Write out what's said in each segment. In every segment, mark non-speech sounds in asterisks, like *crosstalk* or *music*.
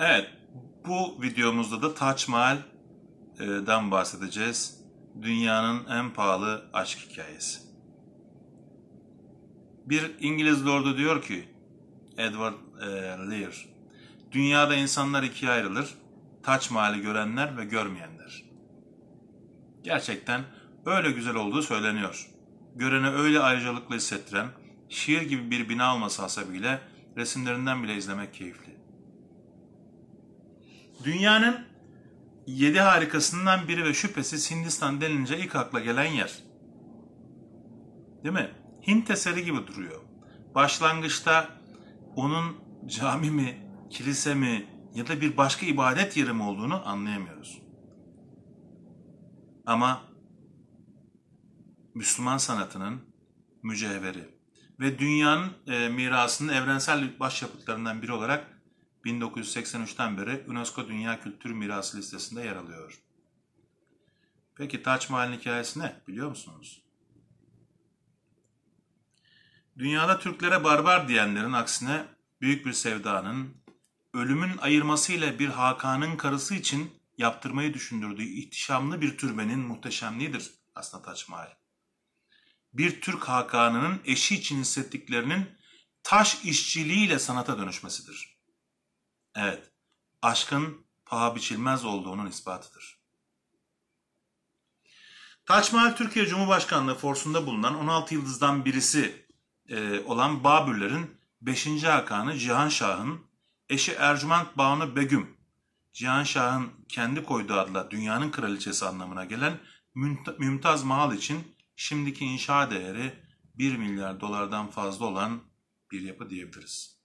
Evet, bu videomuzda da Taç Mahal'den bahsedeceğiz. Dünyanın en pahalı aşk hikayesi. Bir İngiliz lordu diyor ki, Edward e, Lear, dünyada insanlar ikiye ayrılır, Taç Mahal'i görenler ve görmeyenler. Gerçekten öyle güzel olduğu söyleniyor. Görene öyle ayrıcalıklı hissettiren, şiir gibi bir bina olması hasebiyle resimlerinden bile izlemek keyifli. Dünyanın yedi harikasından biri ve şüphesiz Hindistan denince ilk akla gelen yer. Değil mi? Hint eseri gibi duruyor. Başlangıçta onun cami mi, kilise mi ya da bir başka ibadet yeri mi olduğunu anlayamıyoruz. Ama Müslüman sanatının mücevheri ve dünyanın e, mirasının evrensel başyapıtlarından biri olarak 1983'ten beri UNESCO Dünya Kültür Mirası listesinde yer alıyor. Peki Taç Mahal'in hikayesi ne biliyor musunuz? Dünyada Türklere barbar diyenlerin aksine büyük bir sevdanın, ölümün ayırmasıyla bir Hakan'ın karısı için yaptırmayı düşündürdüğü ihtişamlı bir türbenin muhteşemliğidir aslında Taç Mahal. Bir Türk Hakan'ının eşi için hissettiklerinin taş işçiliğiyle sanata dönüşmesidir. Evet, aşkın paha biçilmez olduğunun ispatıdır. Taç Mahal Türkiye Cumhurbaşkanlığı forsunda bulunan 16 yıldızdan birisi e, olan Babürlerin 5. Hakan'ı Cihan Şah'ın eşi Ercüment Banu Begüm, Cihan Şah'ın kendi koyduğu adla dünyanın kraliçesi anlamına gelen Mümtaz Mahal için şimdiki inşa değeri 1 milyar dolardan fazla olan bir yapı diyebiliriz.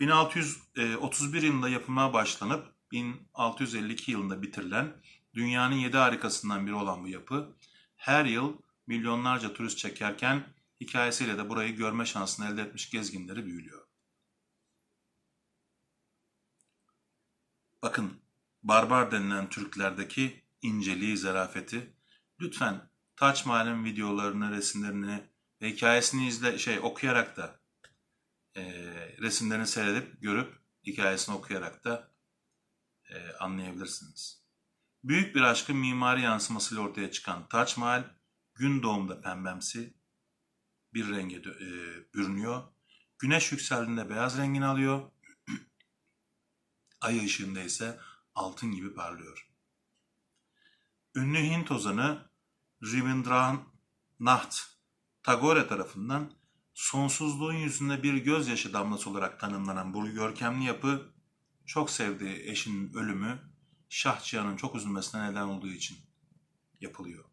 1631 yılında yapıma başlanıp 1652 yılında bitirilen dünyanın yedi harikasından biri olan bu yapı her yıl milyonlarca turist çekerken hikayesiyle de burayı görme şansını elde etmiş gezginleri büyülüyor. Bakın barbar denilen Türklerdeki inceliği, zarafeti. Lütfen Taç Mahal'in videolarını, resimlerini ve hikayesini izle, şey, okuyarak da e, resimlerini seyredip görüp hikayesini okuyarak da e, anlayabilirsiniz. Büyük bir aşkın mimari yansımasıyla ortaya çıkan Taç Mahal gün doğumda pembemsi bir renge e, bürünüyor. Güneş yükseldiğinde beyaz rengini alıyor. *clears throat* Ay ışığında ise altın gibi parlıyor. Ünlü Hint ozanı Rabindranath Tagore tarafından sonsuzluğun yüzünde bir gözyaşı damlası olarak tanımlanan bu görkemli yapı çok sevdiği eşinin ölümü Şah Cihan'ın çok üzülmesine neden olduğu için yapılıyor.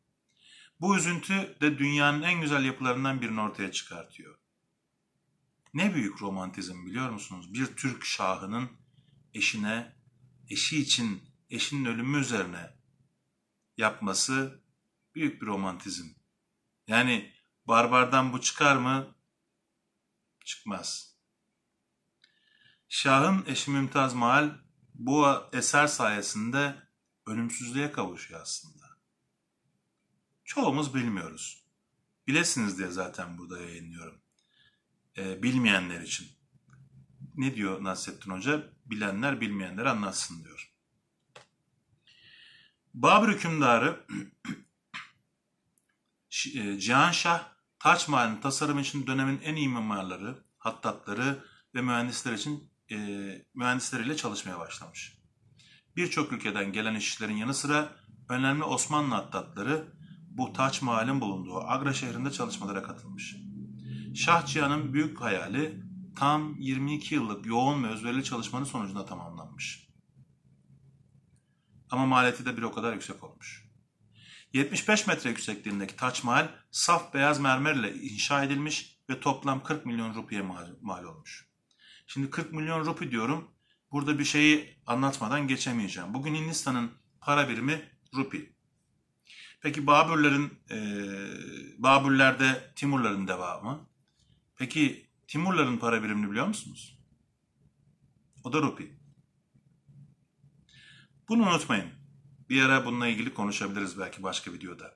Bu üzüntü de dünyanın en güzel yapılarından birini ortaya çıkartıyor. Ne büyük romantizm biliyor musunuz? Bir Türk şahının eşine, eşi için eşinin ölümü üzerine yapması büyük bir romantizm. Yani barbardan bu çıkar mı? çıkmaz. Şah'ın eşi Mümtaz Mahal bu eser sayesinde ölümsüzlüğe kavuşuyor aslında. Çoğumuz bilmiyoruz. Bilesiniz diye zaten burada yayınlıyorum. Ee, bilmeyenler için. Ne diyor Nasrettin Hoca? Bilenler bilmeyenler anlatsın diyor. Babür hükümdarı *clears throat* e, Cihan Şah Taç Haçman'ın tasarım için dönemin en iyi mimarları, hattatları ve mühendisler için e, mühendisleriyle çalışmaya başlamış. Birçok ülkeden gelen işçilerin yanı sıra önemli Osmanlı hattatları bu Taç Mahal'in bulunduğu Agra şehrinde çalışmalara katılmış. Şah Cihan'ın büyük hayali tam 22 yıllık yoğun ve özverili çalışmanın sonucunda tamamlanmış. Ama maliyeti de bir o kadar yüksek olmuş. 75 metre yüksekliğindeki Taç Mahal saf beyaz mermerle inşa edilmiş ve toplam 40 milyon rupiye mal, olmuş. Şimdi 40 milyon rupi diyorum. Burada bir şeyi anlatmadan geçemeyeceğim. Bugün Hindistan'ın para birimi rupi. Peki Babürlerin, e, Babürlerde Timurların devamı. Peki Timurların para birimini biliyor musunuz? O da rupi. Bunu unutmayın. Bir ara bununla ilgili konuşabiliriz belki başka videoda.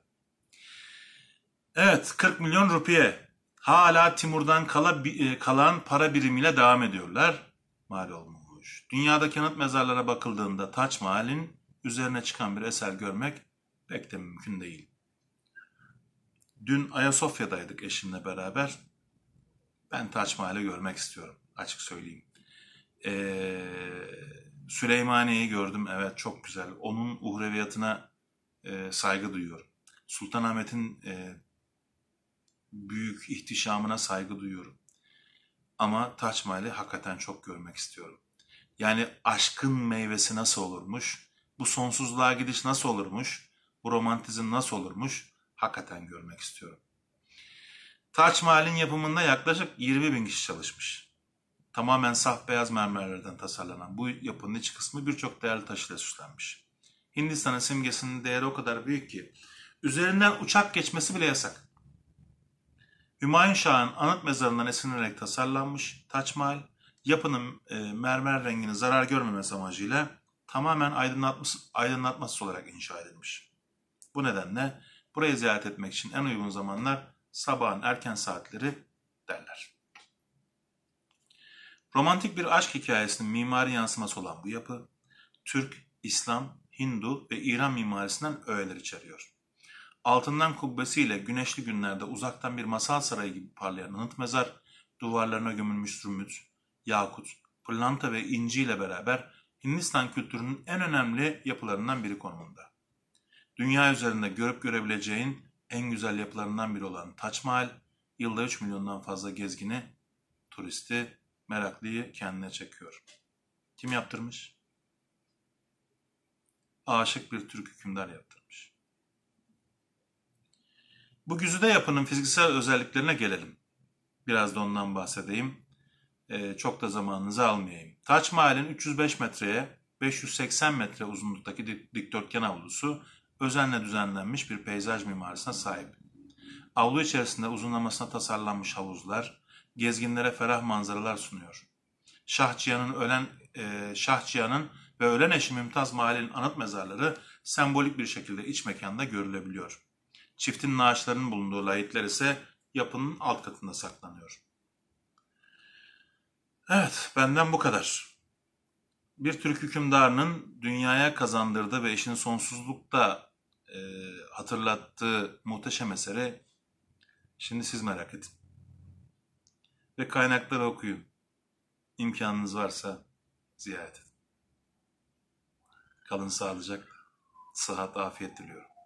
Evet 40 milyon rupiye hala Timur'dan kala, e, kalan para birimiyle devam ediyorlar. Mal olmamış. Dünyada kanıt mezarlara bakıldığında Taç Mahal'in üzerine çıkan bir eser görmek pek de mümkün değil. Dün Ayasofya'daydık eşimle beraber. Ben Taç Mahal'i görmek istiyorum açık söyleyeyim. Eee Süleymaniye'yi gördüm. Evet çok güzel. Onun uhreviyatına e, saygı duyuyorum. Sultanahmet'in e, büyük ihtişamına saygı duyuyorum. Ama Taç Mahal'i hakikaten çok görmek istiyorum. Yani aşkın meyvesi nasıl olurmuş? Bu sonsuzluğa gidiş nasıl olurmuş? Bu romantizm nasıl olurmuş? Hakikaten görmek istiyorum. Taç Mahal'in yapımında yaklaşık 20 bin kişi çalışmış tamamen saf beyaz mermerlerden tasarlanan bu yapının iç kısmı birçok değerli taşıyla süslenmiş. Hindistan'ın simgesinin değeri o kadar büyük ki üzerinden uçak geçmesi bile yasak. Hümayun Şah'ın anıt mezarından esinlenerek tasarlanmış Taç Mahal, yapının e, mermer rengini zarar görmemesi amacıyla tamamen aydınlatması, aydınlatmasız olarak inşa edilmiş. Bu nedenle burayı ziyaret etmek için en uygun zamanlar sabahın erken saatleri derler. Romantik bir aşk hikayesinin mimari yansıması olan bu yapı, Türk, İslam, Hindu ve İran mimarisinden öğeler içeriyor. Altından kubbesiyle güneşli günlerde uzaktan bir masal sarayı gibi parlayan anıt mezar, duvarlarına gömülmüş zümrüt, yakut, pırlanta ve inci ile beraber Hindistan kültürünün en önemli yapılarından biri konumunda. Dünya üzerinde görüp görebileceğin en güzel yapılarından biri olan Taç Mahal, yılda 3 milyondan fazla gezgini, turisti meraklıyı kendine çekiyor. Kim yaptırmış? Aşık bir Türk hükümdar yaptırmış. Bu güzide yapının fiziksel özelliklerine gelelim. Biraz da ondan bahsedeyim. Ee, çok da zamanınızı almayayım. Taç Mahal'in 305 metreye 580 metre uzunluktaki dik dikdörtgen avlusu özenle düzenlenmiş bir peyzaj mimarisine sahip. Avlu içerisinde uzunlamasına tasarlanmış havuzlar, gezginlere ferah manzaralar sunuyor. Şahçıyan'ın ölen e, Şahçıyan'ın ve ölen eşi Mümtaz Mahalle'nin anıt mezarları sembolik bir şekilde iç mekanda görülebiliyor. Çiftin naaşlarının bulunduğu lahitler ise yapının alt katında saklanıyor. Evet, benden bu kadar. Bir Türk hükümdarının dünyaya kazandırdığı ve eşini sonsuzlukta e, hatırlattığı muhteşem eseri şimdi siz merak edin ve kaynakları okuyun. İmkanınız varsa ziyaret edin. Kalın sağlıcakla, sıhhat, afiyet diliyorum.